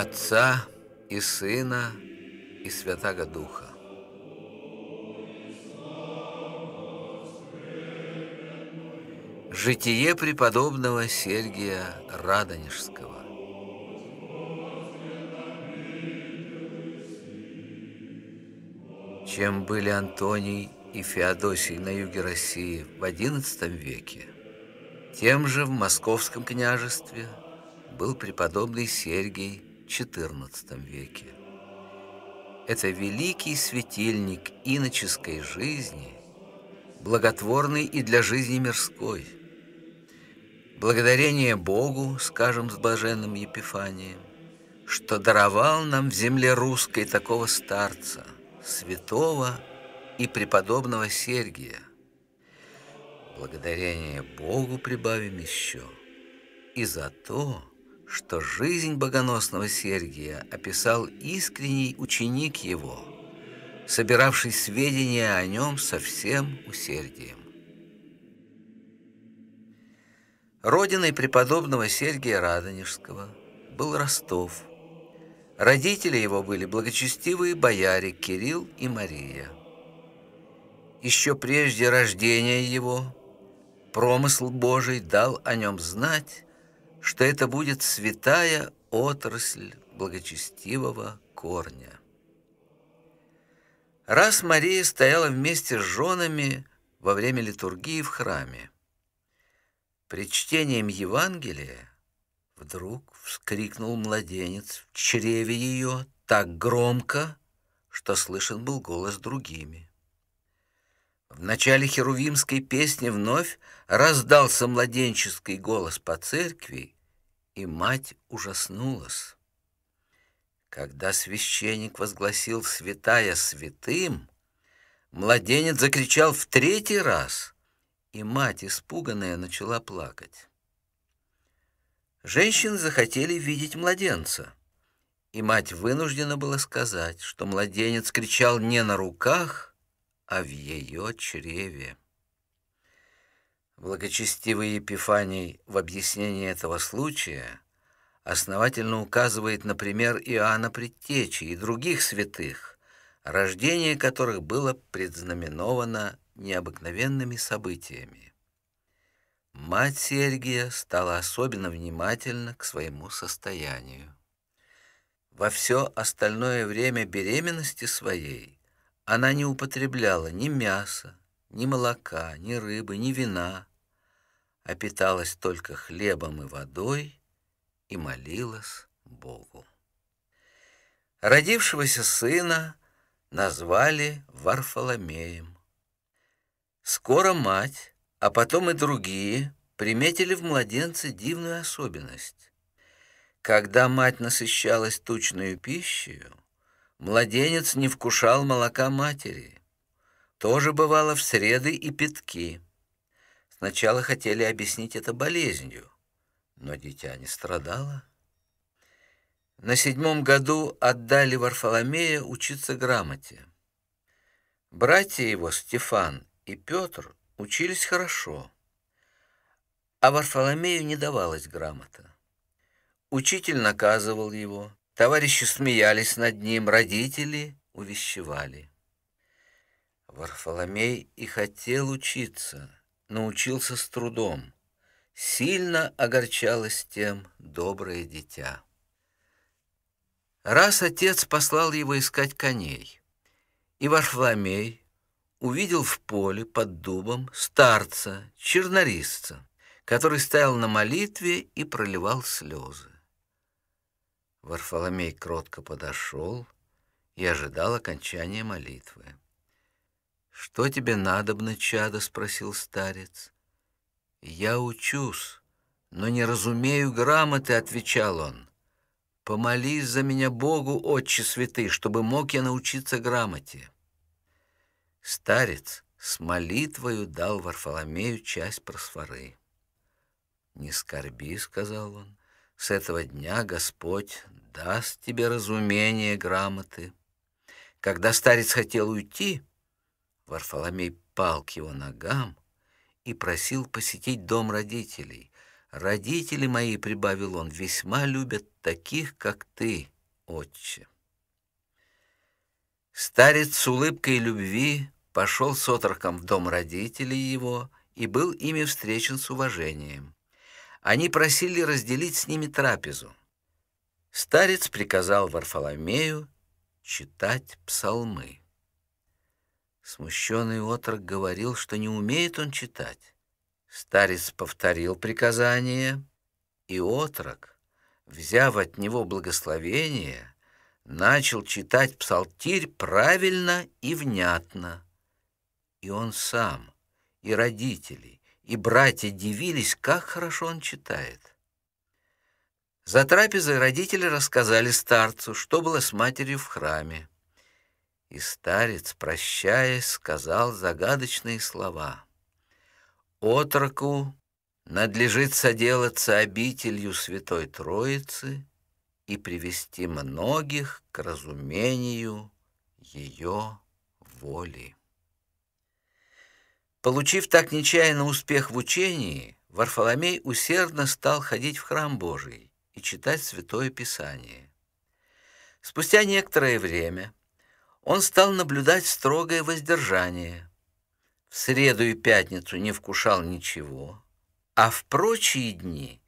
Отца и Сына и Святаго Духа. Житие преподобного Сергия Радонежского. Чем были Антоний и Феодосий на юге России в XI веке, тем же в Московском княжестве был преподобный Сергий XIV веке. Это великий светильник иноческой жизни, благотворный и для жизни мирской. Благодарение Богу, скажем с блаженным Епифанием, что даровал нам в земле русской такого старца, святого и преподобного Сергия. Благодарение Богу прибавим еще и за то, что жизнь богоносного Сергия описал искренний ученик его, собиравший сведения о нем со всем усердием. Родиной преподобного Сергия Радонежского был Ростов. Родители его были благочестивые бояре Кирилл и Мария. Еще прежде рождения его промысл Божий дал о нем знать, что это будет святая отрасль благочестивого корня. Раз Мария стояла вместе с женами во время литургии в храме, при чтении Евангелия вдруг вскрикнул младенец в чреве ее так громко, что слышен был голос другими. В начале херувимской песни вновь раздался младенческий голос по церкви, и мать ужаснулась. Когда священник возгласил «Святая святым», младенец закричал в третий раз, и мать, испуганная, начала плакать. Женщины захотели видеть младенца, и мать вынуждена была сказать, что младенец кричал не на руках, а в ее чреве. Благочестивый Епифаний в объяснении этого случая основательно указывает на пример Иоанна Предтечи и других святых, рождение которых было предзнаменовано необыкновенными событиями. Мать Сергия стала особенно внимательна к своему состоянию. Во все остальное время беременности своей она не употребляла ни мяса, ни молока, ни рыбы, ни вина, а питалась только хлебом и водой и молилась Богу. Родившегося сына назвали Варфоломеем. Скоро мать, а потом и другие, приметили в младенце дивную особенность. Когда мать насыщалась тучную пищей, Младенец не вкушал молока матери. Тоже бывало в среды и пятки. Сначала хотели объяснить это болезнью, но дитя не страдало. На седьмом году отдали Варфоломея учиться грамоте. Братья его, Стефан и Петр, учились хорошо, а Варфоломею не давалась грамота. Учитель наказывал его, Товарищи смеялись над ним, родители увещевали. Варфоломей и хотел учиться, но учился с трудом. Сильно огорчалось тем доброе дитя. Раз отец послал его искать коней, и Варфоломей увидел в поле под дубом старца, чернорисца, который стоял на молитве и проливал слезы. Варфоломей кротко подошел и ожидал окончания молитвы. «Что тебе надобно, чадо?» — спросил старец. «Я учусь, но не разумею грамоты», — отвечал он. «Помолись за меня Богу, Отче Святый, чтобы мог я научиться грамоте». Старец с молитвою дал Варфоломею часть просфоры. «Не скорби», — сказал он, с этого дня Господь даст тебе разумение грамоты. Когда старец хотел уйти, Варфоломей пал к его ногам и просил посетить дом родителей. «Родители мои, — прибавил он, — весьма любят таких, как ты, отче». Старец с улыбкой любви пошел с отроком в дом родителей его и был ими встречен с уважением. Они просили разделить с ними трапезу. Старец приказал Варфоломею читать псалмы. Смущенный отрок говорил, что не умеет он читать. Старец повторил приказание, и отрок, взяв от него благословение, начал читать псалтирь правильно и внятно. И он сам, и родители, и братья дивились, как хорошо он читает. За трапезой родители рассказали старцу, что было с матерью в храме. И старец, прощаясь, сказал загадочные слова. «Отроку надлежит соделаться обителью Святой Троицы и привести многих к разумению ее воли». Получив так нечаянно успех в учении, Варфоломей усердно стал ходить в храм Божий и читать Святое Писание. Спустя некоторое время он стал наблюдать строгое воздержание. В среду и пятницу не вкушал ничего, а в прочие дни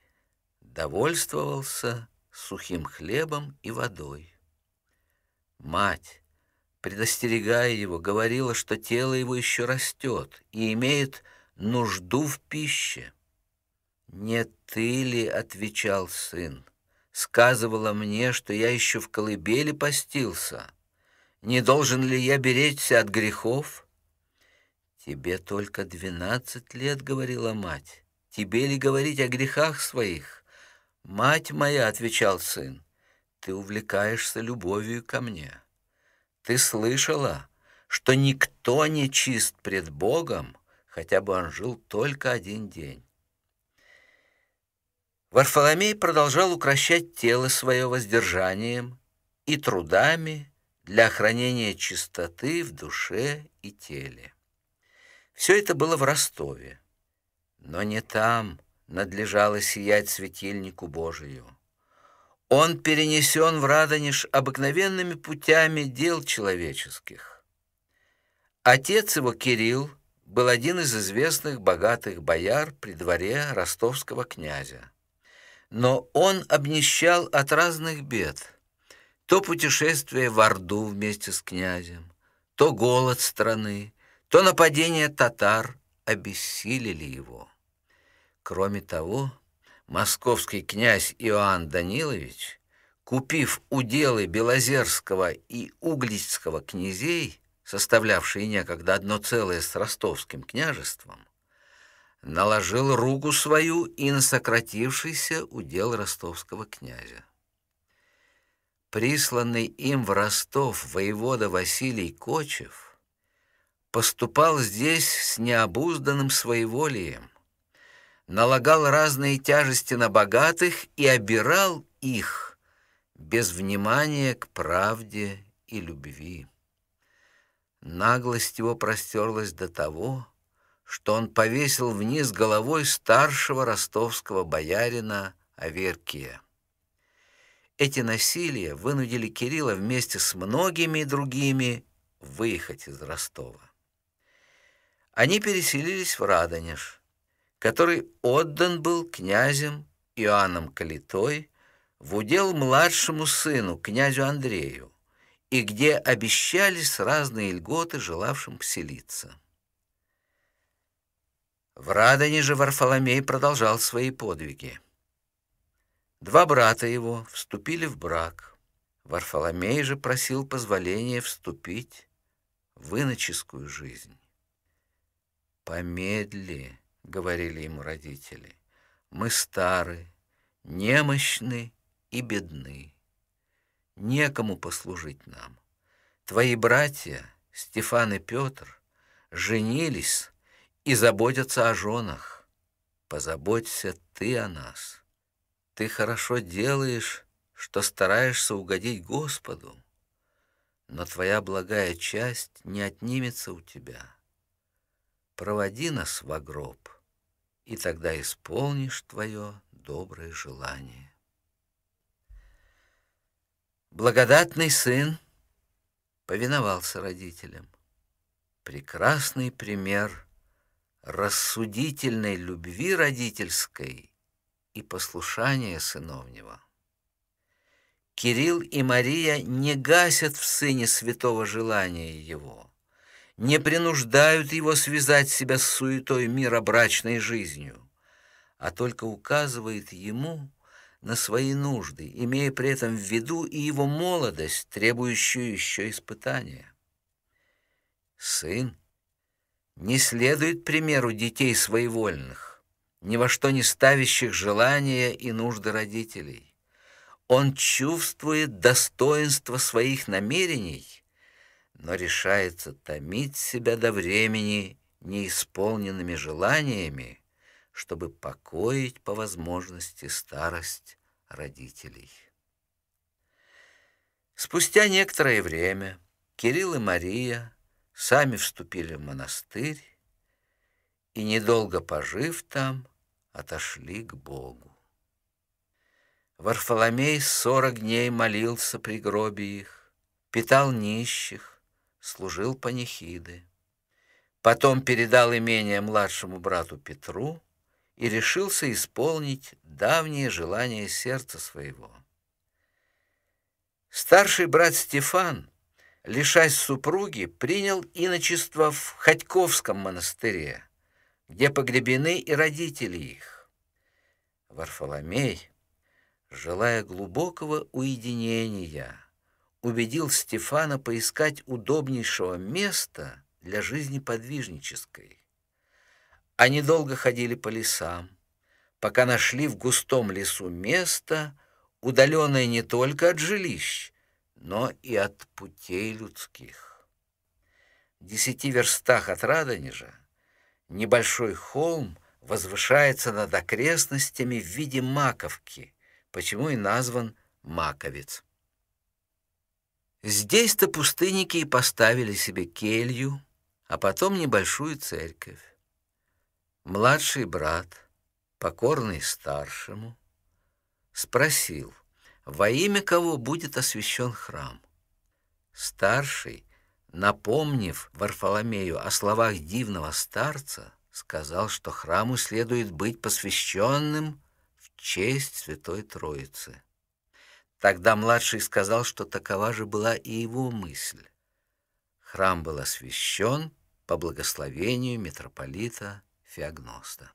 довольствовался сухим хлебом и водой. Мать, предостерегая его, говорила, что тело его еще растет и имеет нужду в пище. «Не ты ли, — отвечал сын, — сказывала мне, что я еще в колыбели постился? Не должен ли я беречься от грехов?» «Тебе только двенадцать лет, — говорила мать, — тебе ли говорить о грехах своих?» «Мать моя, — отвечал сын, — ты увлекаешься любовью ко мне». Ты слышала, что никто не чист пред Богом, хотя бы он жил только один день. Варфоломей продолжал укращать тело свое воздержанием и трудами для хранения чистоты в душе и теле. Все это было в Ростове, но не там надлежало сиять светильнику Божию. Он перенесен в Радонеж обыкновенными путями дел человеческих. Отец его, Кирилл, был один из известных богатых бояр при дворе ростовского князя. Но он обнищал от разных бед. То путешествие в Орду вместе с князем, то голод страны, то нападение татар обессилили его. Кроме того, московский князь Иоанн Данилович, купив уделы Белозерского и Угличского князей, составлявшие некогда одно целое с ростовским княжеством, наложил руку свою и на сократившийся удел ростовского князя. Присланный им в Ростов воевода Василий Кочев поступал здесь с необузданным своеволием, налагал разные тяжести на богатых и обирал их без внимания к правде и любви. Наглость его простерлась до того, что он повесил вниз головой старшего ростовского боярина Аверкия. Эти насилия вынудили Кирилла вместе с многими другими выехать из Ростова. Они переселились в Радонеж который отдан был князем Иоанном Калитой в удел младшему сыну, князю Андрею, и где обещались разные льготы желавшим поселиться. В Радоне же Варфоломей продолжал свои подвиги. Два брата его вступили в брак. Варфоломей же просил позволения вступить в иноческую жизнь. «Помедли», — говорили ему родители, — «мы стары, немощны и бедны. Некому послужить нам. Твои братья, Стефан и Петр, женились и заботятся о женах. Позаботься ты о нас. Ты хорошо делаешь, что стараешься угодить Господу, но твоя благая часть не отнимется у тебя» проводи нас в гроб, и тогда исполнишь твое доброе желание. Благодатный сын повиновался родителям. Прекрасный пример рассудительной любви родительской и послушания сыновнего. Кирилл и Мария не гасят в сыне святого желания его — не принуждают его связать себя с суетой мира брачной жизнью, а только указывает ему на свои нужды, имея при этом в виду и его молодость, требующую еще испытания. Сын не следует примеру детей своевольных, ни во что не ставящих желания и нужды родителей. Он чувствует достоинство своих намерений – но решается томить себя до времени неисполненными желаниями, чтобы покоить по возможности старость родителей. Спустя некоторое время Кирилл и Мария сами вступили в монастырь и, недолго пожив там, отошли к Богу. Варфоломей сорок дней молился при гробе их, питал нищих, служил панихиды. Потом передал имение младшему брату Петру и решился исполнить давние желания сердца своего. Старший брат Стефан, лишась супруги, принял иночество в Ходьковском монастыре, где погребены и родители их. Варфоломей, желая глубокого уединения, убедил Стефана поискать удобнейшего места для жизни подвижнической. Они долго ходили по лесам, пока нашли в густом лесу место, удаленное не только от жилищ, но и от путей людских. В десяти верстах от Радонежа небольшой холм возвышается над окрестностями в виде маковки, почему и назван «маковец». Здесь-то пустынники и поставили себе келью, а потом небольшую церковь. Младший брат, покорный старшему, спросил, во имя кого будет освящен храм. Старший, напомнив Варфоломею о словах дивного старца, сказал, что храму следует быть посвященным в честь Святой Троицы. Тогда младший сказал, что такова же была и его мысль. Храм был освящен по благословению митрополита Феогноста.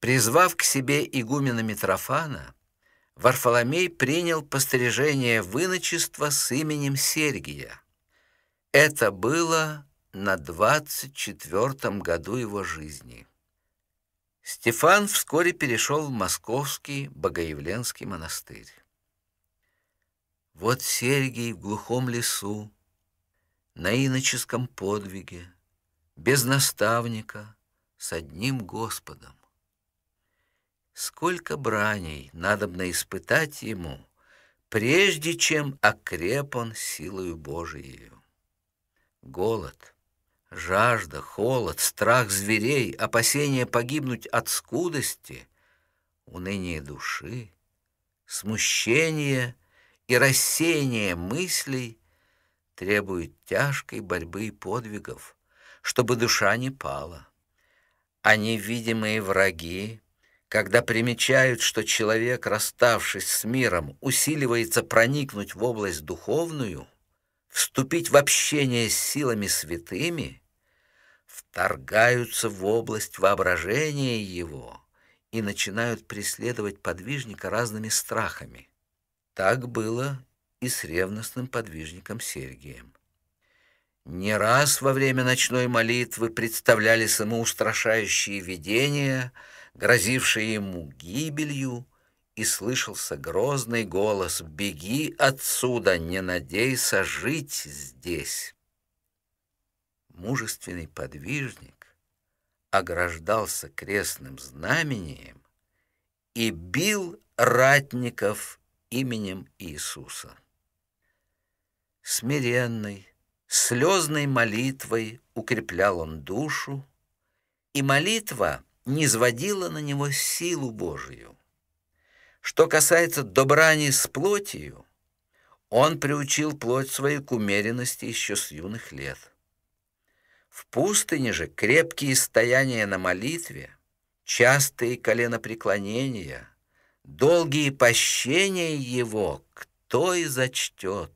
Призвав к себе игумена Митрофана, Варфоломей принял пострижение выночества с именем Сергия. Это было на 24 году его жизни. Стефан вскоре перешел в московский Богоявленский монастырь. Вот Сергий в глухом лесу, на иноческом подвиге, без наставника, с одним Господом. Сколько браней надобно испытать ему, прежде чем окреп он силою Божией. Голод — жажда, холод, страх зверей, опасение погибнуть от скудости, уныние души, смущение и рассеяние мыслей требуют тяжкой борьбы и подвигов, чтобы душа не пала. А невидимые враги, когда примечают, что человек, расставшись с миром, усиливается проникнуть в область духовную, вступить в общение с силами святыми — вторгаются в область воображения его и начинают преследовать подвижника разными страхами. Так было и с ревностным подвижником Сергием. Не раз во время ночной молитвы представляли ему устрашающие видения, грозившие ему гибелью, и слышался грозный голос «Беги отсюда, не надейся жить здесь» мужественный подвижник ограждался крестным знамением и бил ратников именем Иисуса. Смиренной, слезной молитвой укреплял он душу, и молитва низводила на него силу Божию. Что касается добрани с плотью, он приучил плоть свою к умеренности еще с юных лет. В пустыне же крепкие стояния на молитве, частые коленопреклонения, долгие пощения его кто и зачтет.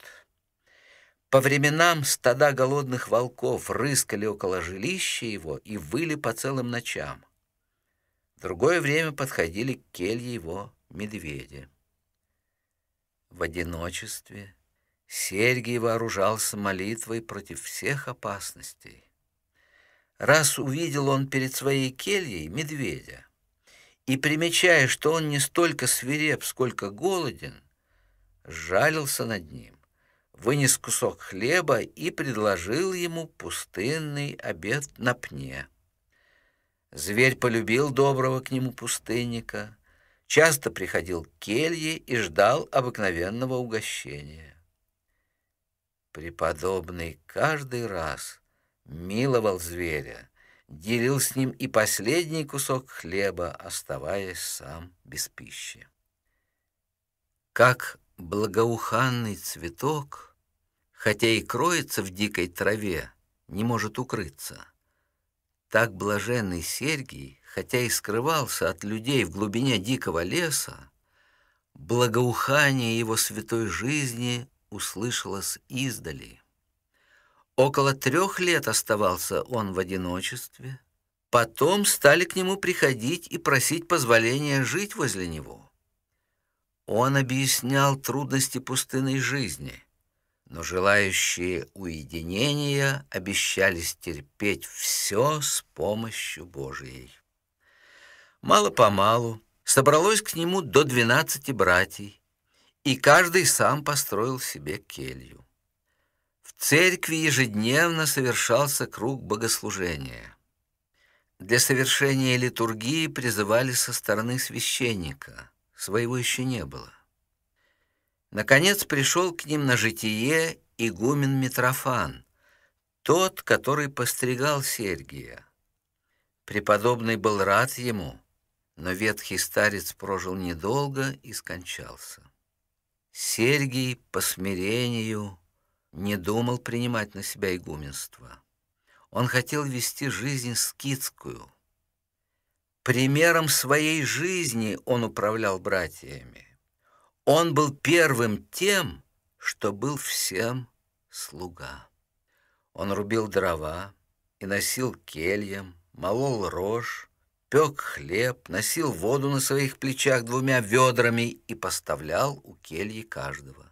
По временам стада голодных волков рыскали около жилища его и выли по целым ночам. В другое время подходили к келье его медведи. В одиночестве Сергий вооружался молитвой против всех опасностей. Раз увидел он перед своей кельей медведя, и, примечая, что он не столько свиреп, сколько голоден, жалился над ним, вынес кусок хлеба и предложил ему пустынный обед на пне. Зверь полюбил доброго к нему пустынника, часто приходил к келье и ждал обыкновенного угощения. Преподобный каждый раз — миловал зверя, делил с ним и последний кусок хлеба, оставаясь сам без пищи. Как благоуханный цветок, хотя и кроется в дикой траве, не может укрыться. Так блаженный Сергий, хотя и скрывался от людей в глубине дикого леса, благоухание его святой жизни услышалось издали. Около трех лет оставался он в одиночестве. Потом стали к нему приходить и просить позволения жить возле него. Он объяснял трудности пустынной жизни, но желающие уединения обещались терпеть все с помощью Божией. Мало-помалу собралось к нему до двенадцати братьев, и каждый сам построил себе келью церкви ежедневно совершался круг богослужения. Для совершения литургии призывали со стороны священника, своего еще не было. Наконец пришел к ним на житие игумен Митрофан, тот, который постригал Сергия. Преподобный был рад ему, но ветхий старец прожил недолго и скончался. Сергий по смирению не думал принимать на себя игуменство. Он хотел вести жизнь скидскую. Примером своей жизни он управлял братьями. Он был первым тем, что был всем слуга. Он рубил дрова и носил кельем, молол рожь, пек хлеб, носил воду на своих плечах двумя ведрами и поставлял у кельи каждого.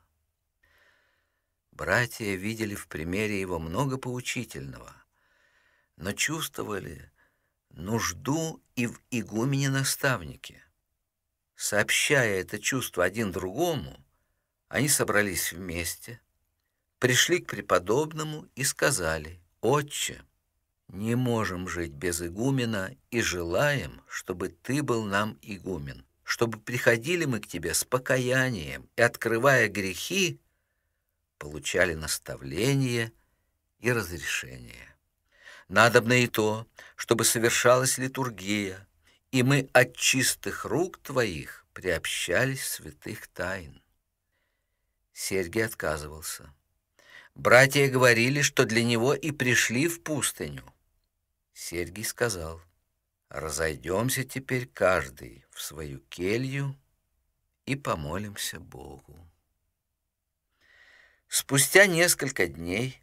Братья видели в примере его много поучительного, но чувствовали нужду и в игумене-наставнике. Сообщая это чувство один другому, они собрались вместе, пришли к преподобному и сказали «Отче, не можем жить без игумена и желаем, чтобы ты был нам игумен, чтобы приходили мы к тебе с покаянием и, открывая грехи, получали наставление и разрешение. Надобно и то, чтобы совершалась литургия, и мы от чистых рук твоих приобщались святых тайн. Сергий отказывался. Братья говорили, что для него и пришли в пустыню. Сергий сказал, «Разойдемся теперь каждый в свою келью и помолимся Богу». Спустя несколько дней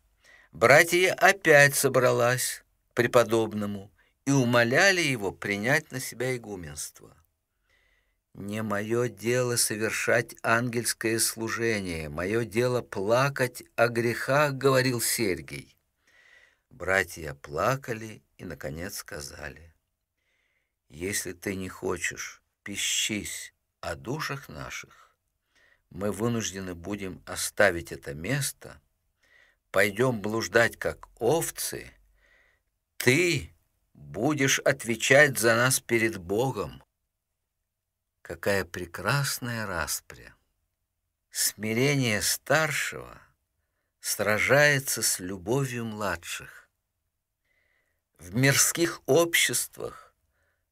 братья опять собралась к преподобному и умоляли его принять на себя игуменство. «Не мое дело совершать ангельское служение, мое дело плакать о грехах», — говорил Сергий. Братья плакали и, наконец, сказали, «Если ты не хочешь, пищись о душах наших, мы вынуждены будем оставить это место, пойдем блуждать, как овцы, ты будешь отвечать за нас перед Богом. Какая прекрасная распря! Смирение старшего сражается с любовью младших. В мирских обществах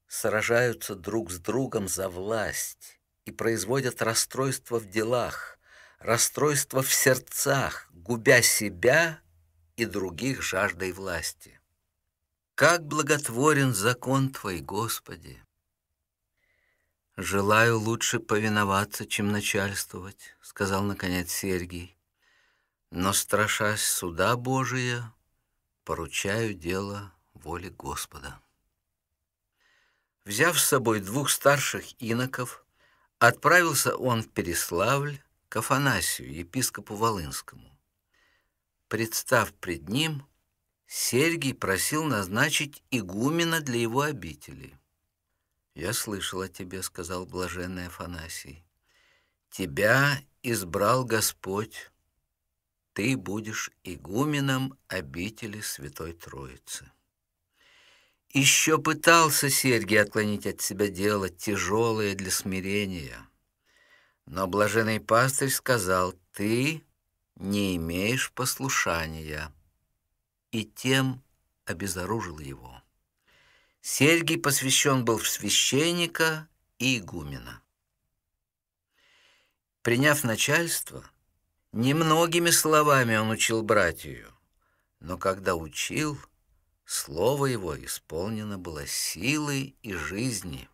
сражаются друг с другом за власть, и производят расстройство в делах, расстройство в сердцах, губя себя и других жаждой власти. Как благотворен закон Твой, Господи! «Желаю лучше повиноваться, чем начальствовать», — сказал, наконец, Сергий. «Но, страшась суда Божия, поручаю дело воле Господа». Взяв с собой двух старших иноков, Отправился он в Переславль к Афанасию, епископу Волынскому. Представ пред ним, Сергий просил назначить игумена для его обители. «Я слышал о тебе», — сказал блаженный Афанасий. «Тебя избрал Господь. Ты будешь игуменом обители Святой Троицы». Еще пытался Сергий отклонить от себя дело, тяжелое для смирения. Но блаженный пастырь сказал, «Ты не имеешь послушания», и тем обезоружил его. Сергий посвящен был в священника и игумена. Приняв начальство, немногими словами он учил братью, но когда учил – Слово его исполнено было силой и жизни.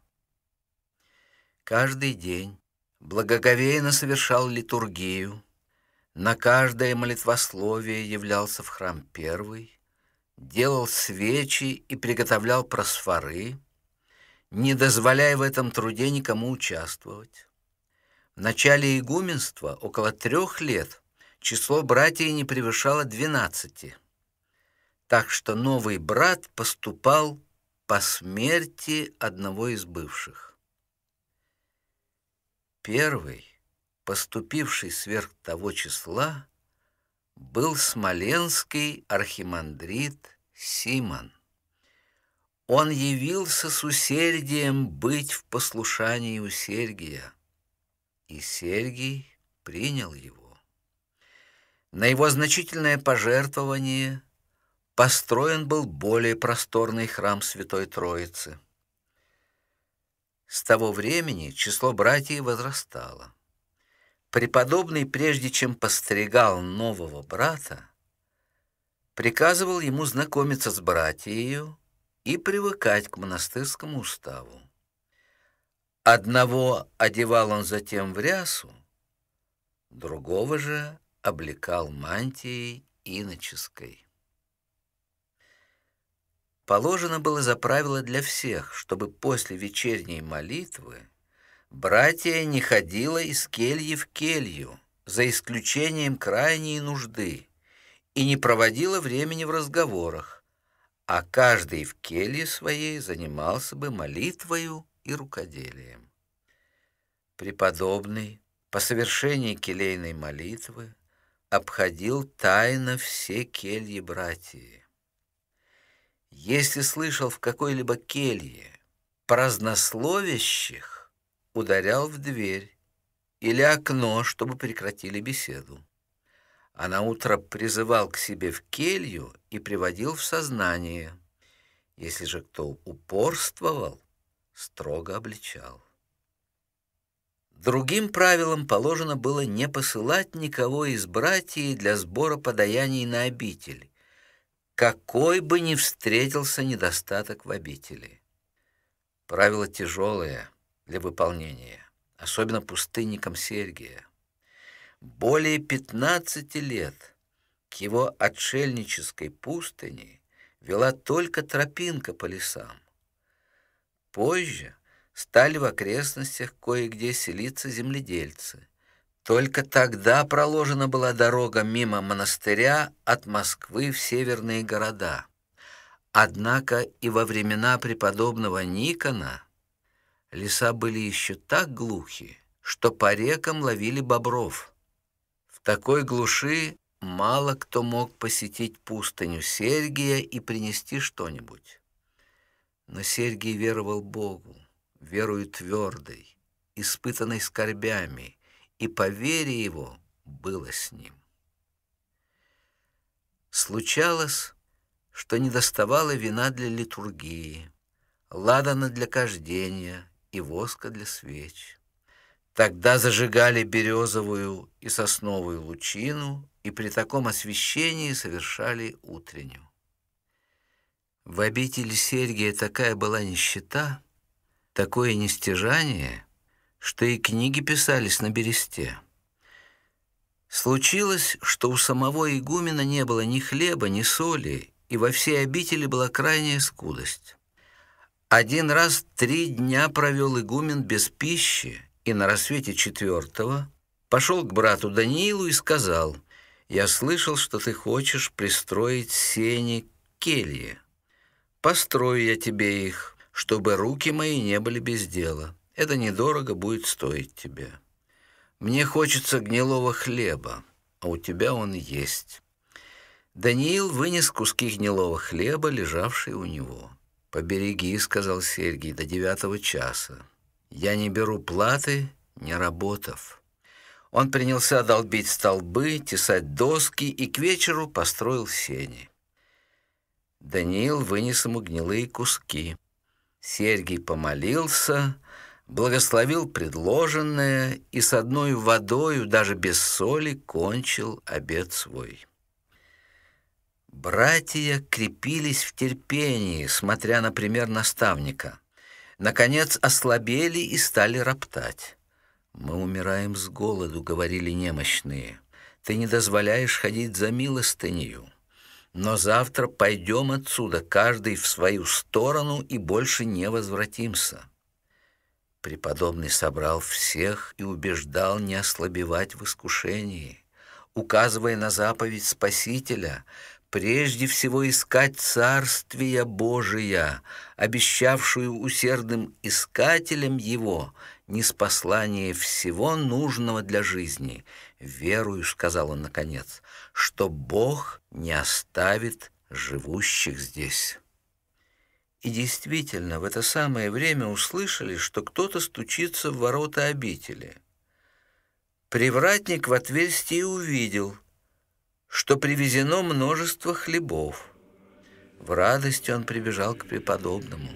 Каждый день благоговейно совершал литургию, на каждое молитвословие являлся в храм первый, делал свечи и приготовлял просфоры, не дозволяя в этом труде никому участвовать. В начале игуменства около трех лет число братьев не превышало двенадцати – так что новый брат поступал по смерти одного из бывших. Первый, поступивший сверх того числа, был смоленский архимандрит Симон. Он явился с усердием быть в послушании у Сергия, и Сергий принял его. На его значительное пожертвование – построен был более просторный храм Святой Троицы. С того времени число братьев возрастало. Преподобный, прежде чем постригал нового брата, приказывал ему знакомиться с братьею и привыкать к монастырскому уставу. Одного одевал он затем в рясу, другого же облекал мантией иноческой. Положено было за правило для всех, чтобы после вечерней молитвы братья не ходила из кельи в келью, за исключением крайней нужды, и не проводила времени в разговорах, а каждый в келье своей занимался бы молитвою и рукоделием. Преподобный по совершении келейной молитвы обходил тайно все кельи братьев. Если слышал в какой-либо келье празднословящих, ударял в дверь или окно, чтобы прекратили беседу. А на утро призывал к себе в келью и приводил в сознание. Если же кто упорствовал, строго обличал. Другим правилом положено было не посылать никого из братьев для сбора подаяний на обитель, какой бы ни встретился недостаток в обители. Правило тяжелое для выполнения, особенно пустынникам Сергия. Более 15 лет к его отшельнической пустыне вела только тропинка по лесам. Позже стали в окрестностях кое-где селиться земледельцы. Только тогда проложена была дорога мимо монастыря от Москвы в северные города. Однако и во времена преподобного Никона леса были еще так глухи, что по рекам ловили бобров. В такой глуши мало кто мог посетить пустыню Сергия и принести что-нибудь. Но Сергий веровал Богу, верою твердой, испытанной скорбями, и по вере его было с ним. Случалось, что недоставало вина для литургии, ладана для кождения и воска для свеч. Тогда зажигали березовую и сосновую лучину и при таком освещении совершали утренню. В обители Сергия такая была нищета, такое нестяжание — что и книги писались на бересте. Случилось, что у самого игумена не было ни хлеба, ни соли, и во всей обители была крайняя скудость. Один раз три дня провел игумен без пищи, и на рассвете четвертого пошел к брату Даниилу и сказал, «Я слышал, что ты хочешь пристроить сени к келье. Построю я тебе их, чтобы руки мои не были без дела». Это недорого будет стоить тебе. Мне хочется гнилого хлеба, а у тебя он есть». Даниил вынес куски гнилого хлеба, лежавшие у него. «Побереги», — сказал Сергий, — «до девятого часа. Я не беру платы, не работав». Он принялся долбить столбы, тесать доски и к вечеру построил сени. Даниил вынес ему гнилые куски. Сергий помолился, — благословил предложенное и с одной водою, даже без соли, кончил обед свой. Братья крепились в терпении, смотря на пример наставника. Наконец ослабели и стали роптать. «Мы умираем с голоду», — говорили немощные. «Ты не дозволяешь ходить за милостынею. Но завтра пойдем отсюда, каждый в свою сторону, и больше не возвратимся». Преподобный собрал всех и убеждал не ослабевать в искушении, указывая на заповедь Спасителя, прежде всего искать Царствия Божия, обещавшую усердным искателям его неспослание всего нужного для жизни. «Верую», — сказал он наконец, — «что Бог не оставит живущих здесь». И действительно, в это самое время услышали, что кто-то стучится в ворота обители. Привратник в отверстие увидел, что привезено множество хлебов. В радости он прибежал к преподобному.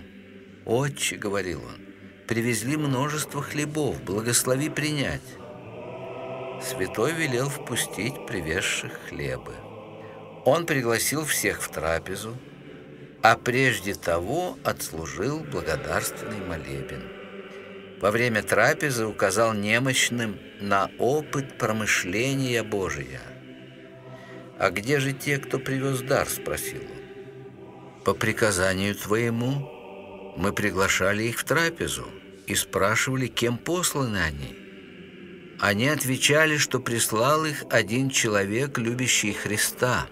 «Отче», — говорил он, — «привезли множество хлебов, благослови принять». Святой велел впустить привезших хлебы. Он пригласил всех в трапезу, а прежде того отслужил благодарственный молебен. Во время трапезы указал немощным на опыт промышления Божия. «А где же те, кто привез дар?» – спросил он. «По приказанию твоему мы приглашали их в трапезу и спрашивали, кем посланы они. Они отвечали, что прислал их один человек, любящий Христа,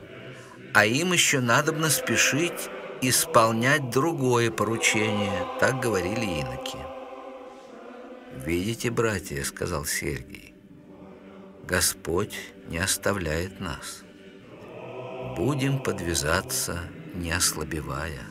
а им еще надобно спешить исполнять другое поручение, так говорили иноки. «Видите, братья», — сказал Сергий, — «Господь не оставляет нас. Будем подвязаться, не ослабевая».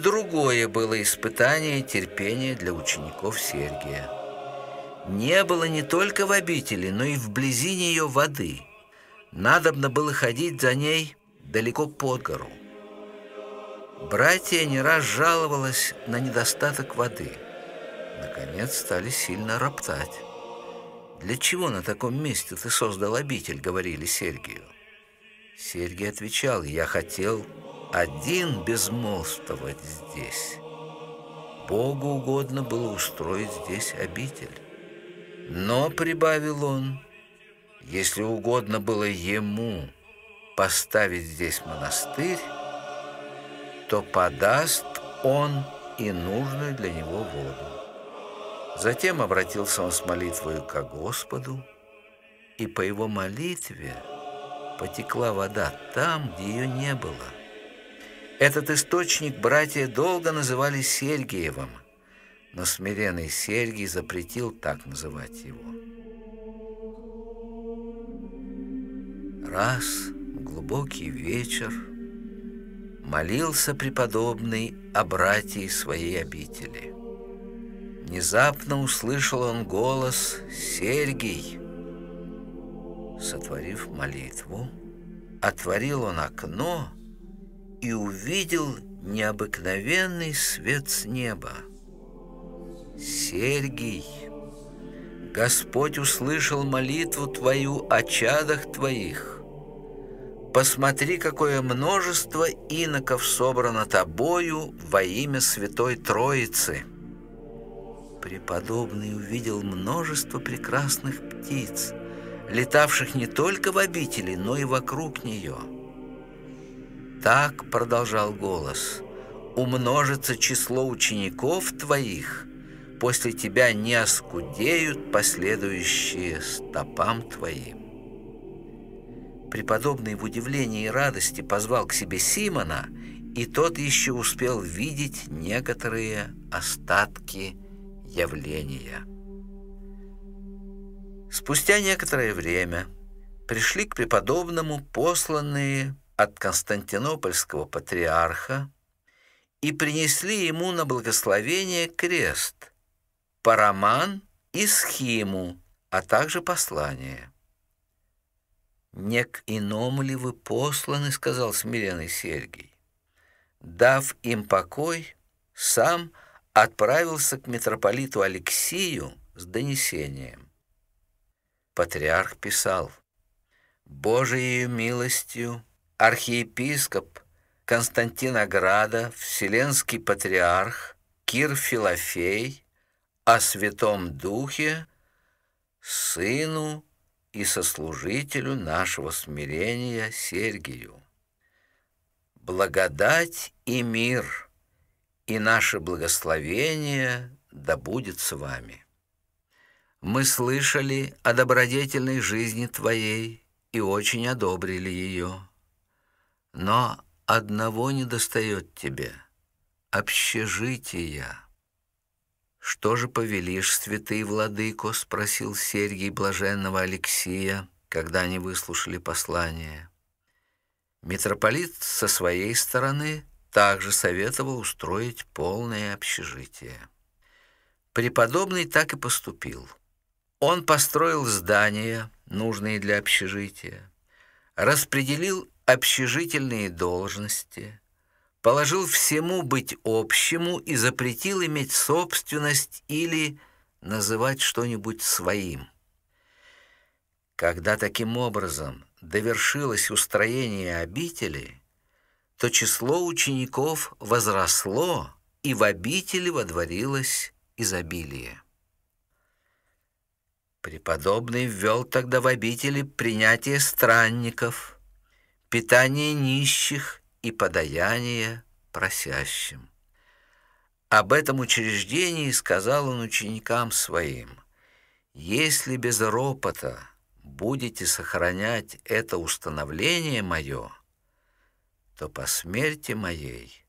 другое было испытание терпения для учеников Сергия. Не было не только в обители, но и вблизи нее воды. Надобно было ходить за ней далеко под гору. Братья не раз жаловалась на недостаток воды. Наконец стали сильно роптать. «Для чего на таком месте ты создал обитель?» — говорили Сергию. Сергий отвечал, «Я хотел один безмолвствовать здесь. Богу угодно было устроить здесь обитель. Но, прибавил он, если угодно было ему поставить здесь монастырь, то подаст он и нужную для него воду. Затем обратился он с молитвой к Господу, и по его молитве потекла вода там, где ее не было – этот источник братья долго называли Сергиевым, но смиренный Сергий запретил так называть его. Раз глубокий вечер молился преподобный о братье своей обители. Внезапно услышал он голос «Сергий!» Сотворив молитву, отворил он окно — и увидел необыкновенный свет с неба. Сергий, Господь услышал молитву твою о чадах твоих. Посмотри, какое множество иноков собрано тобою во имя Святой Троицы. Преподобный увидел множество прекрасных птиц, летавших не только в обители, но и вокруг нее – так продолжал голос. Умножится число учеников твоих, после тебя не оскудеют последующие стопам твоим. Преподобный в удивлении и радости позвал к себе Симона, и тот еще успел видеть некоторые остатки явления. Спустя некоторое время пришли к преподобному посланные от константинопольского патриарха и принесли ему на благословение крест, параман и схиму, а также послание. «Не к иному ли вы посланы?» — сказал смиренный Сергий. Дав им покой, сам отправился к митрополиту Алексию с донесением. Патриарх писал, «Божией милостью архиепископ Константинограда, Вселенский патриарх Кир Филофей о Святом Духе, Сыну и сослужителю нашего смирения Сергию. Благодать и мир, и наше благословение да будет с вами. Мы слышали о добродетельной жизни Твоей и очень одобрили ее. Но одного не достает тебе — общежития. «Что же повелишь, святый владыко?» — спросил Сергий блаженного Алексия, когда они выслушали послание. Митрополит со своей стороны также советовал устроить полное общежитие. Преподобный так и поступил. Он построил здания, нужные для общежития, распределил общежительные должности, положил всему быть общему и запретил иметь собственность или называть что-нибудь своим. Когда таким образом довершилось устроение обители, то число учеников возросло, и в обители водворилось изобилие. Преподобный ввел тогда в обители принятие странников – питание нищих и подаяние просящим. Об этом учреждении сказал он ученикам своим, «Если без ропота будете сохранять это установление мое, то по смерти моей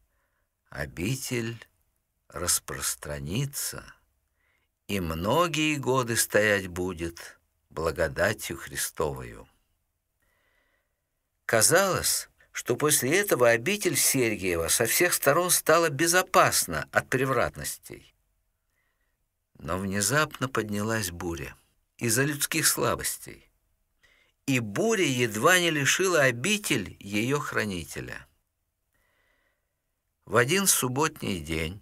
обитель распространится, и многие годы стоять будет благодатью Христовою». Казалось, что после этого обитель Сергиева со всех сторон стала безопасна от превратностей. Но внезапно поднялась буря из-за людских слабостей. И буря едва не лишила обитель ее хранителя. В один субботний день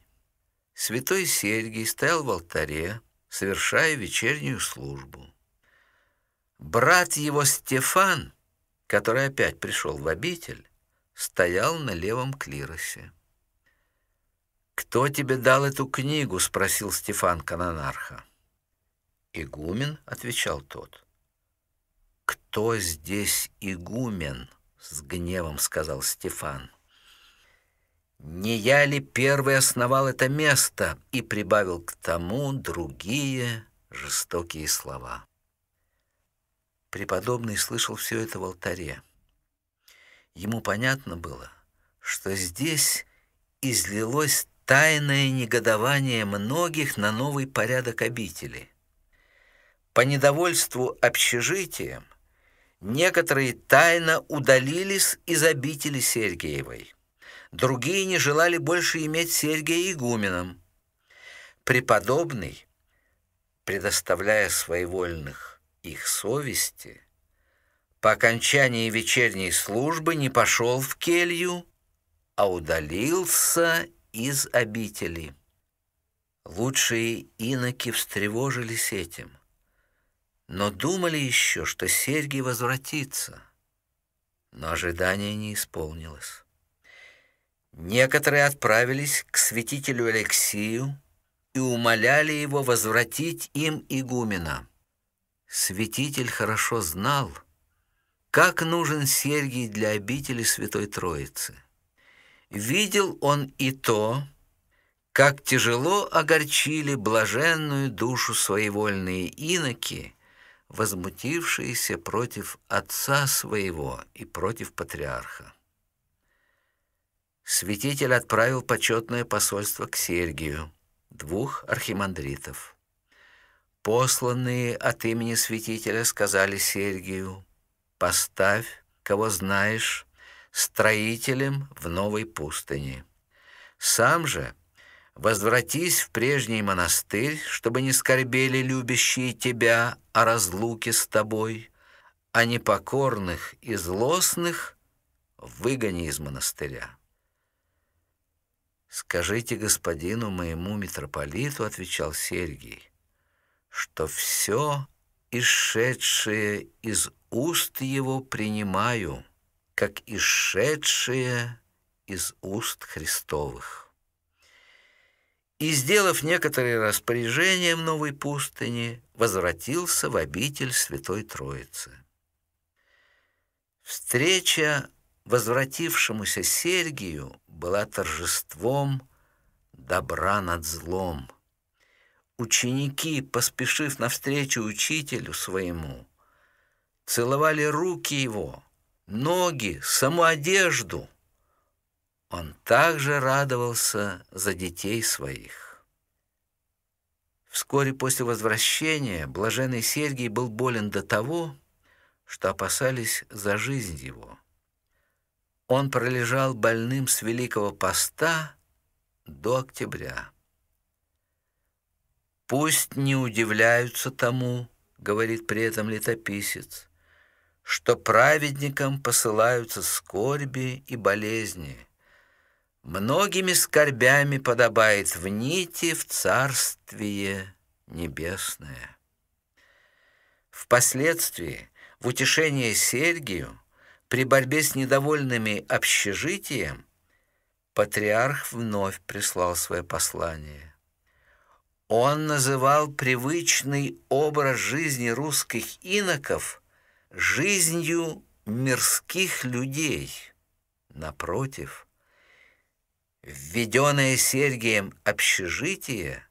святой Сергий стоял в алтаре, совершая вечернюю службу. Брат его Стефан — который опять пришел в обитель, стоял на левом клиросе. «Кто тебе дал эту книгу?» — спросил Стефан Канонарха. «Игумен», — отвечал тот. «Кто здесь игумен?» — с гневом сказал Стефан. «Не я ли первый основал это место?» и прибавил к тому другие жестокие слова. Преподобный слышал все это в алтаре. Ему понятно было, что здесь излилось тайное негодование многих на новый порядок обители. По недовольству общежитием некоторые тайно удалились из обители Сергиевой, другие не желали больше иметь Сергия игуменом. Преподобный, предоставляя своевольных их совести, по окончании вечерней службы не пошел в келью, а удалился из обители. Лучшие иноки встревожились этим, но думали еще, что Сергий возвратится, но ожидание не исполнилось. Некоторые отправились к святителю Алексию и умоляли его возвратить им игумена. Святитель хорошо знал, как нужен Сергий для обители Святой Троицы. Видел он и то, как тяжело огорчили блаженную душу своевольные иноки, возмутившиеся против отца своего и против патриарха. Святитель отправил почетное посольство к Сергию, двух архимандритов. Посланные от имени святителя сказали Сергию, «Поставь, кого знаешь, строителем в новой пустыне. Сам же возвратись в прежний монастырь, чтобы не скорбели любящие тебя о разлуке с тобой, а непокорных и злостных выгони из монастыря». «Скажите господину моему митрополиту», — отвечал Сергий, что все исшедшее из уст его принимаю, как исшедшее из уст Христовых. И, сделав некоторые распоряжения в новой пустыне, возвратился в обитель Святой Троицы. Встреча возвратившемуся Сергию была торжеством добра над злом – Ученики, поспешив навстречу учителю своему, целовали руки его, ноги, саму одежду. Он также радовался за детей своих. Вскоре после возвращения блаженный Сергий был болен до того, что опасались за жизнь его. Он пролежал больным с Великого Поста до октября. Пусть не удивляются тому, говорит при этом летописец, что праведникам посылаются скорби и болезни. Многими скорбями подобает в нити в Царствие Небесное. Впоследствии в утешение Сергию при борьбе с недовольными общежитием патриарх вновь прислал свое послание. Он называл привычный образ жизни русских иноков жизнью мирских людей. Напротив, введенное Сергием общежитие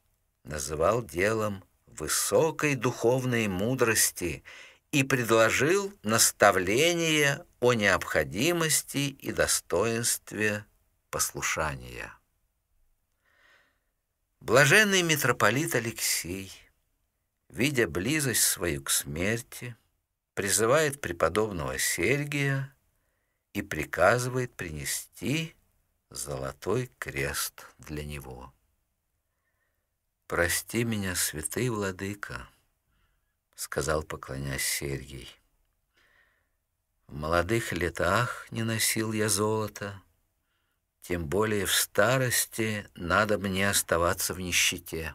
называл делом высокой духовной мудрости и предложил наставление о необходимости и достоинстве послушания. Блаженный митрополит Алексей, видя близость свою к смерти, призывает преподобного Сергия и приказывает принести золотой крест для него. «Прости меня, святый владыка», — сказал, поклонясь Сергий. «В молодых летах не носил я золота» Тем более в старости надо мне оставаться в нищете.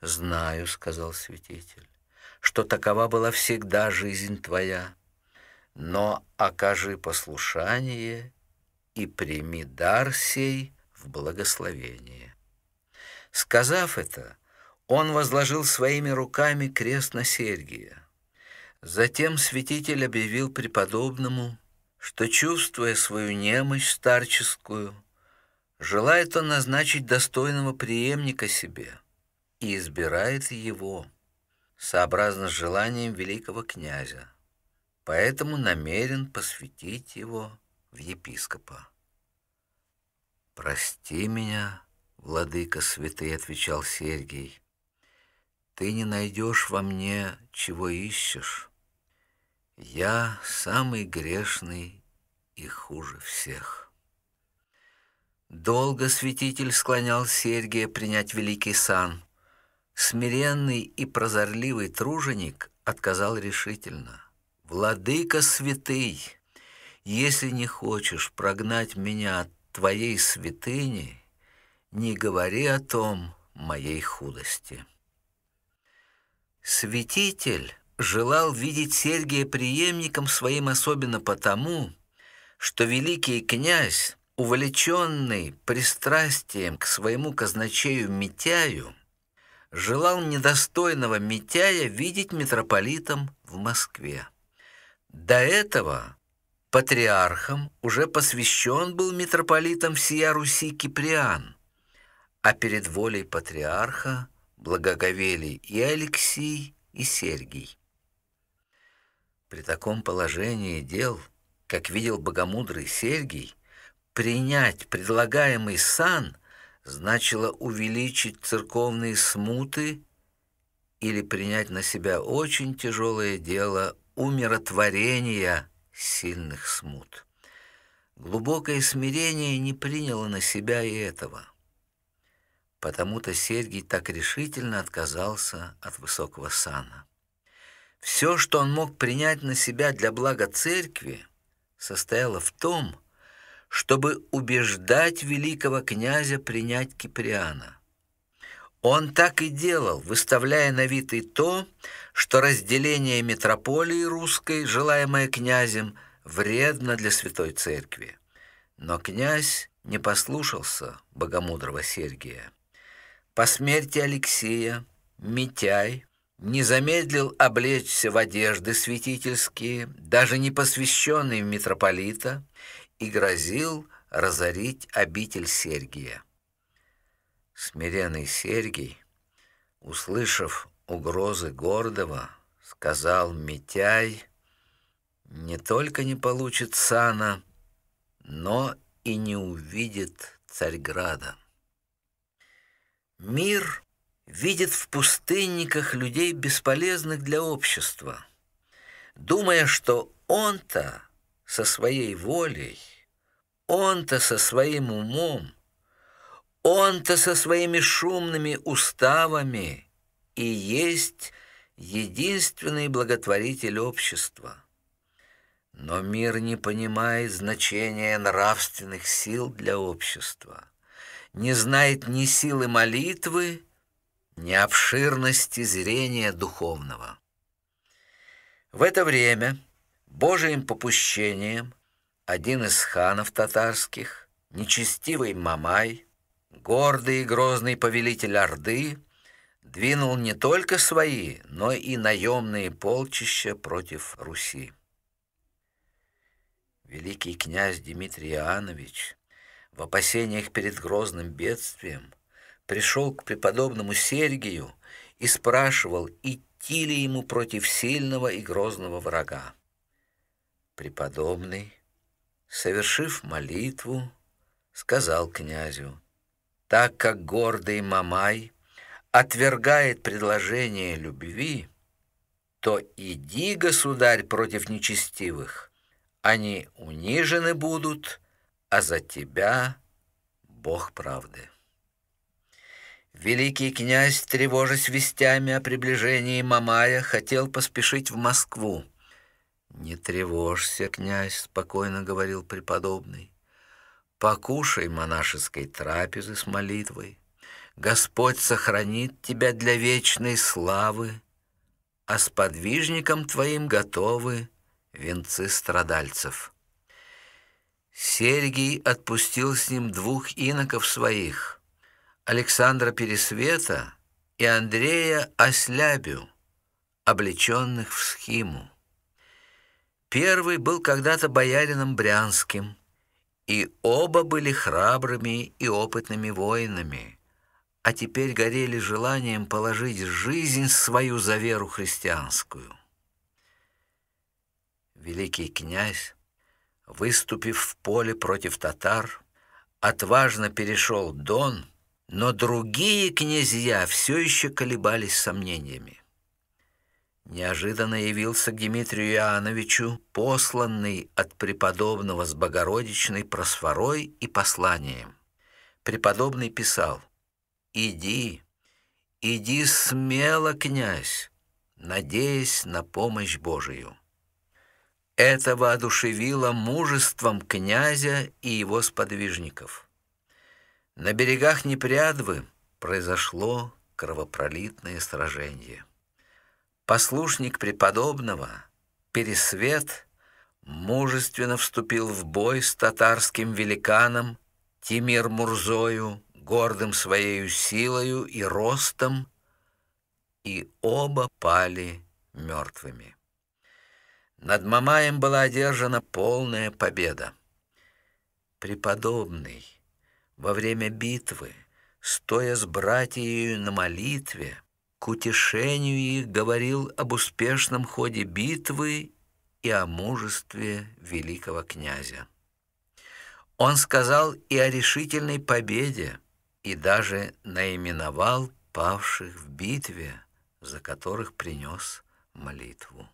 «Знаю», — сказал святитель, — «что такова была всегда жизнь твоя, но окажи послушание и прими дар сей в благословение». Сказав это, он возложил своими руками крест на Сергия. Затем святитель объявил преподобному, что, чувствуя свою немощь старческую, желает он назначить достойного преемника себе и избирает его, сообразно с желанием великого князя, поэтому намерен посвятить его в епископа. «Прости меня, владыка святый», — отвечал Сергий, — «ты не найдешь во мне, чего ищешь». Я самый грешный и хуже всех. Долго святитель склонял Сергия принять великий сан. Смиренный и прозорливый труженик отказал решительно. «Владыка святый, если не хочешь прогнать меня от твоей святыни, не говори о том моей худости». Святитель желал видеть Сергия преемником своим особенно потому, что великий князь, увлеченный пристрастием к своему казначею Митяю, желал недостойного Митяя видеть митрополитом в Москве. До этого патриархом уже посвящен был митрополитом сия Руси Киприан, а перед волей патриарха благоговели и Алексей, и Сергий. При таком положении дел, как видел богомудрый Сергий, принять предлагаемый сан значило увеличить церковные смуты или принять на себя очень тяжелое дело умиротворения сильных смут. Глубокое смирение не приняло на себя и этого. Потому-то Сергий так решительно отказался от высокого сана. Все, что он мог принять на себя для блага церкви, состояло в том, чтобы убеждать великого князя принять Киприана. Он так и делал, выставляя на вид и то, что разделение митрополии русской, желаемое князем, вредно для святой церкви. Но князь не послушался богомудрого Сергия. По смерти Алексея Митяй, не замедлил облечься в одежды святительские, даже не посвященные в митрополита, и грозил разорить обитель Сергия. Смиренный Сергий, услышав угрозы гордого, сказал Митяй, не только не получит сана, но и не увидит Царьграда. Мир видит в пустынниках людей бесполезных для общества, думая, что он-то со своей волей, он-то со своим умом, он-то со своими шумными уставами и есть единственный благотворитель общества. Но мир не понимает значения нравственных сил для общества, не знает ни силы молитвы, необширности зрения духовного. В это время Божиим попущением один из ханов татарских, нечестивый Мамай, гордый и грозный повелитель Орды, двинул не только свои, но и наемные полчища против Руси. Великий князь Дмитрий Иоаннович в опасениях перед грозным бедствием – пришел к преподобному Сергию и спрашивал, идти ли ему против сильного и грозного врага. Преподобный, совершив молитву, сказал князю, «Так как гордый Мамай отвергает предложение любви, то иди, государь, против нечестивых, они унижены будут, а за тебя Бог правды». Великий князь, тревожась вестями о приближении Мамая, хотел поспешить в Москву. «Не тревожься, князь», — спокойно говорил преподобный. «Покушай монашеской трапезы с молитвой. Господь сохранит тебя для вечной славы, а с подвижником твоим готовы венцы страдальцев». Сергий отпустил с ним двух иноков своих — Александра Пересвета и Андрея Ослябю, облеченных в схиму. Первый был когда-то боярином Брянским, и оба были храбрыми и опытными воинами, а теперь горели желанием положить жизнь свою за веру христианскую. Великий князь, выступив в поле против татар, отважно перешел Дон — но другие князья все еще колебались сомнениями. Неожиданно явился к Дмитрию Иоанновичу, посланный от преподобного с Богородичной просворой и посланием. Преподобный писал «Иди, иди смело, князь, надеясь на помощь Божию». Это воодушевило мужеством князя и его сподвижников. На берегах Непрядвы произошло кровопролитное сражение. Послушник преподобного, Пересвет, мужественно вступил в бой с татарским великаном Тимир Мурзою, гордым своей силою и ростом, и оба пали мертвыми. Над Мамаем была одержана полная победа. Преподобный, во время битвы, стоя с братьей на молитве, к утешению их говорил об успешном ходе битвы и о мужестве великого князя. Он сказал и о решительной победе, и даже наименовал павших в битве, за которых принес молитву.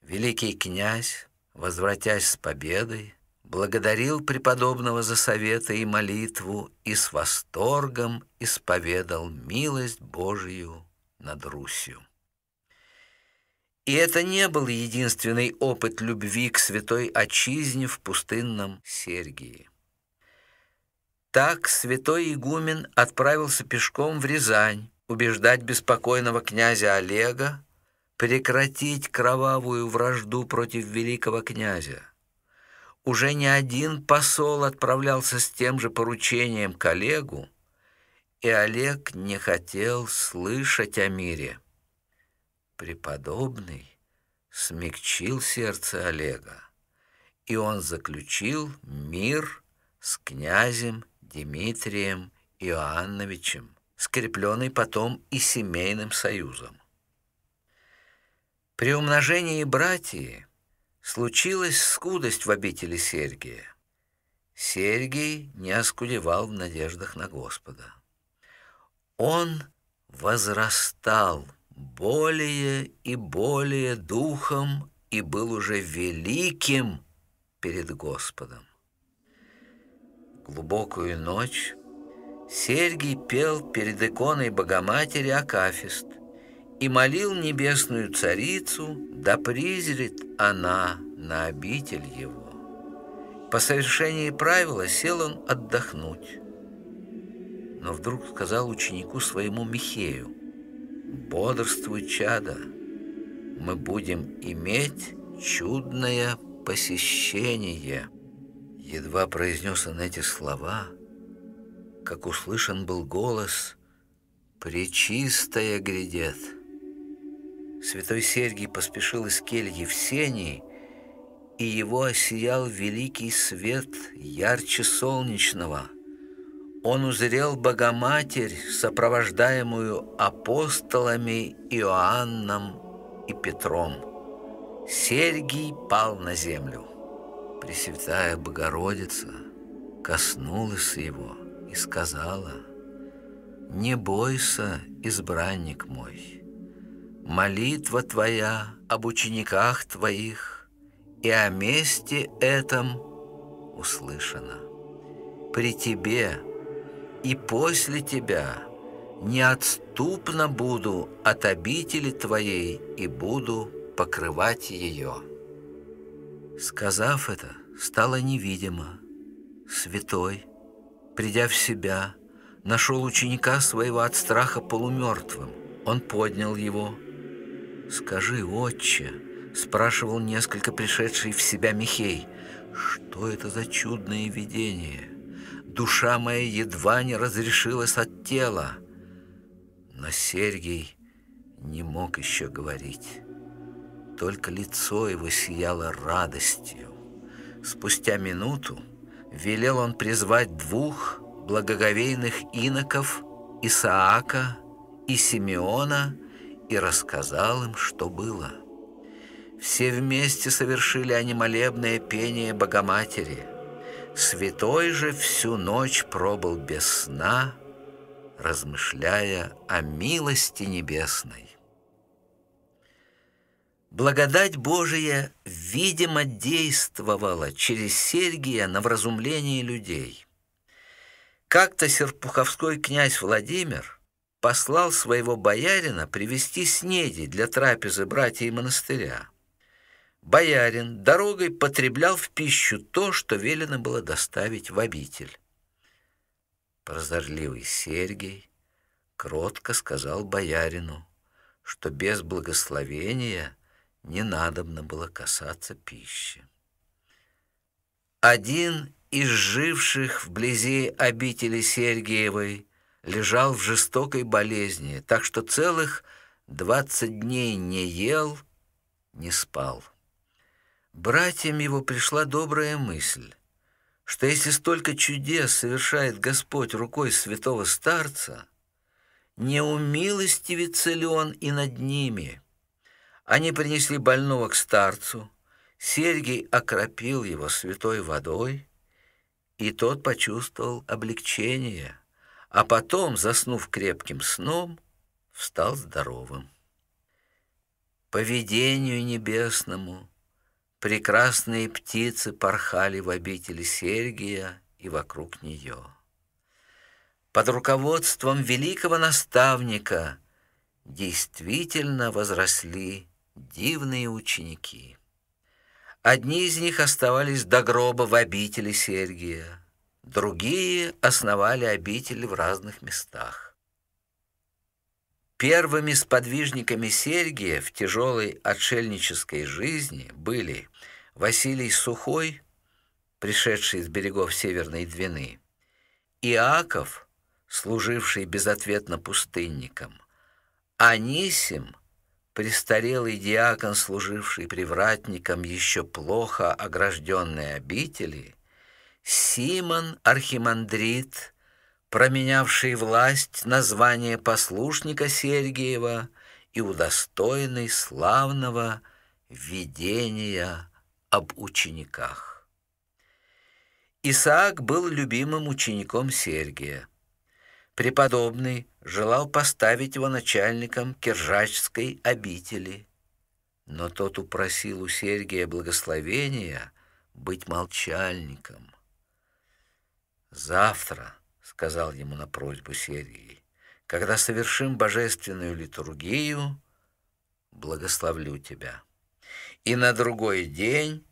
Великий князь, возвратясь с победой, благодарил преподобного за советы и молитву и с восторгом исповедал милость Божию над Русью. И это не был единственный опыт любви к святой отчизне в пустынном Сергии. Так святой игумен отправился пешком в Рязань убеждать беспокойного князя Олега прекратить кровавую вражду против великого князя – уже не один посол отправлялся с тем же поручением к Олегу, и Олег не хотел слышать о мире. Преподобный смягчил сердце Олега, и он заключил мир с князем Дмитрием Иоанновичем, скрепленный потом и семейным союзом. При умножении братьев Случилась скудость в обители Сергия. Сергий не оскудевал в надеждах на Господа. Он возрастал более и более духом и был уже великим перед Господом. Глубокую ночь Сергий пел перед иконой Богоматери Акафист – и молил небесную царицу, да призрит она на обитель его. По совершении правила сел он отдохнуть. Но вдруг сказал ученику своему Михею, «Бодрствуй, чада, мы будем иметь чудное посещение». Едва произнес он эти слова, как услышан был голос «Пречистая грядет». Святой Сергий поспешил из кельи в сени, и его осиял великий свет ярче солнечного. Он узрел Богоматерь, сопровождаемую апостолами Иоанном и Петром. Сергий пал на землю. Пресвятая Богородица коснулась его и сказала, «Не бойся, избранник мой» молитва Твоя об учениках Твоих и о месте этом услышана. При Тебе и после Тебя неотступно буду от обители Твоей и буду покрывать ее». Сказав это, стало невидимо. Святой, придя в себя, нашел ученика своего от страха полумертвым. Он поднял его, «Скажи, отче», — спрашивал несколько пришедший в себя Михей, «что это за чудное видение? Душа моя едва не разрешилась от тела». Но Сергий не мог еще говорить. Только лицо его сияло радостью. Спустя минуту велел он призвать двух благоговейных иноков Исаака и Симеона и рассказал им, что было. Все вместе совершили они молебное пение Богоматери. Святой же всю ночь пробыл без сна, размышляя о милости небесной. Благодать Божия, видимо, действовала через Сергия на вразумление людей. Как-то серпуховской князь Владимир послал своего боярина привести снеди для трапезы братьей монастыря. Боярин дорогой потреблял в пищу то, что велено было доставить в обитель. Прозорливый Сергий кротко сказал боярину, что без благословения не надобно было касаться пищи. Один из живших вблизи обители Сергиевой лежал в жестокой болезни, так что целых двадцать дней не ел, не спал. Братьям его пришла добрая мысль, что если столько чудес совершает Господь рукой святого старца, не умилостивится ли он и над ними. Они принесли больного к старцу, Сергий окропил его святой водой, и тот почувствовал облегчение – а потом, заснув крепким сном, встал здоровым. По видению небесному прекрасные птицы порхали в обители Сергия и вокруг нее. Под руководством великого наставника действительно возросли дивные ученики. Одни из них оставались до гроба в обители Сергия, Другие основали обители в разных местах. Первыми сподвижниками Сергия в тяжелой отшельнической жизни были Василий Сухой, пришедший с берегов Северной Двины, Иаков, служивший безответно пустынником, Анисим, престарелый диакон, служивший привратником еще плохо огражденной обители, Симон Архимандрит, променявший власть на звание послушника Сергиева и удостоенный славного видения об учениках. Исаак был любимым учеником Сергия. Преподобный желал поставить его начальником Киржачской обители, но тот упросил у Сергия благословения быть молчальником. Завтра, сказал ему на просьбу Сергий, когда совершим божественную литургию, благословлю тебя. И на другой день,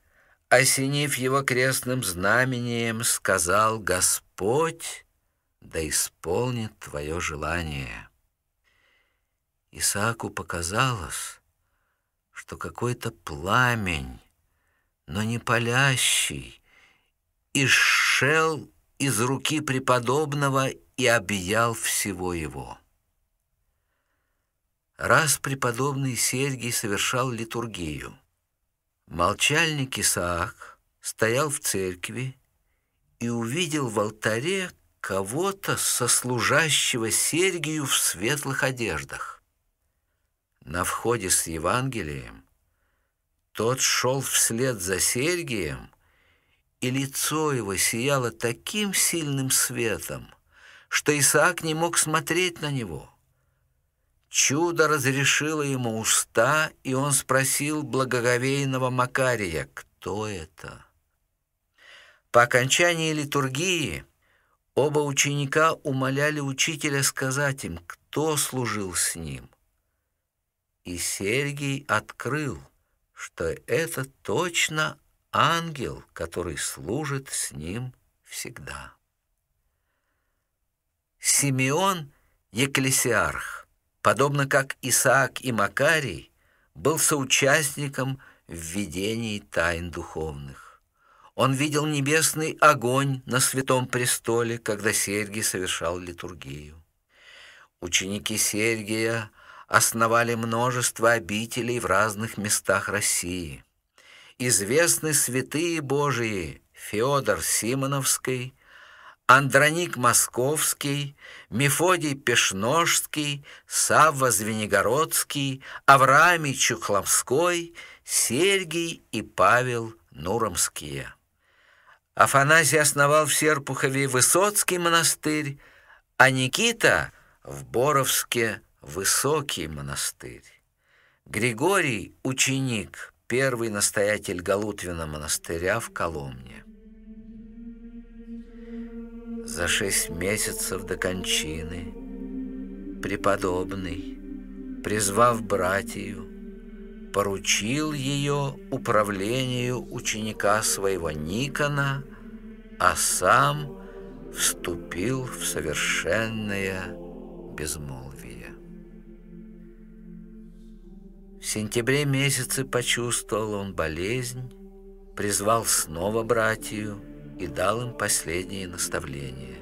осенив его крестным знамением, сказал Господь, да исполнит твое желание. Исааку показалось, что какой-то пламень, но не палящий, и шел из руки преподобного и объял всего его. Раз преподобный Сергий совершал литургию, молчальник Исаак стоял в церкви и увидел в алтаре кого-то, сослужащего Сергию в светлых одеждах. На входе с Евангелием тот шел вслед за Сергием, и лицо его сияло таким сильным светом, что Исаак не мог смотреть на него. Чудо разрешило ему уста, и он спросил благоговейного Макария, кто это. По окончании литургии оба ученика умоляли учителя сказать им, кто служил с ним. И Сергий открыл, что это точно ангел, который служит с ним всегда. Симеон – екклесиарх, подобно как Исаак и Макарий, был соучастником в видении тайн духовных. Он видел небесный огонь на святом престоле, когда Сергий совершал литургию. Ученики Сергия основали множество обителей в разных местах России – известны святые Божии Феодор Симоновский, Андроник Московский, Мефодий Пешножский, Савва Звенигородский, Авраамий Чухломской, Сергий и Павел Нуромские. Афанасий основал в Серпухове Высоцкий монастырь, а Никита — в Боровске Высокий монастырь. Григорий — ученик первый настоятель Галутвина монастыря в Коломне. За шесть месяцев до кончины преподобный, призвав братью, поручил ее управлению ученика своего Никона, а сам вступил в совершенное безмолвие. В сентябре месяце почувствовал он болезнь, призвал снова братью и дал им последние наставления.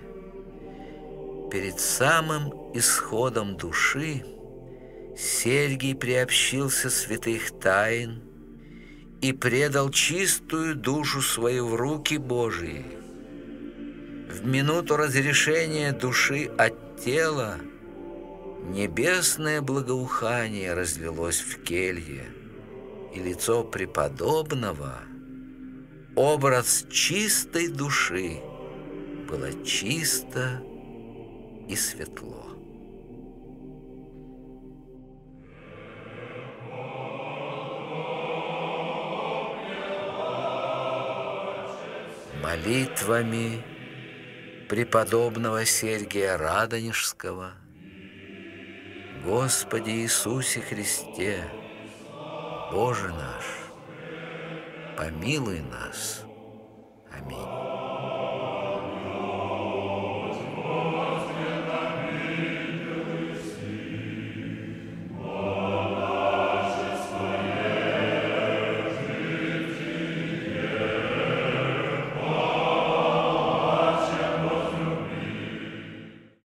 Перед самым исходом души Сергий приобщился святых тайн и предал чистую душу свою в руки Божии. В минуту разрешения души от тела – Небесное благоухание разлилось в келье, и лицо преподобного, образ чистой души, было чисто и светло. Молитвами преподобного Сергия Радонежского – Господи Иисусе Христе, Боже наш, помилуй нас. Аминь.